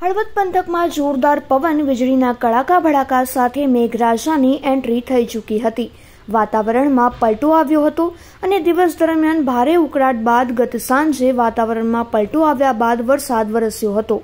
હળવદ પંથકમાં જોરદાર પવન વીજળીના કડાકા ભડાકા સાથે મેઘરાજાની એન્ટ્રી થઈ ચૂકી હતી વાતાવરણમાં પલટો આવ્યો હતો અને દિવસ દરમિયાન ભારે ઉકળાટ બાદ ગત સાંજે વાતાવરણમાં પલટો આવ્યા બાદ વરસાદ વરસ્યો હતો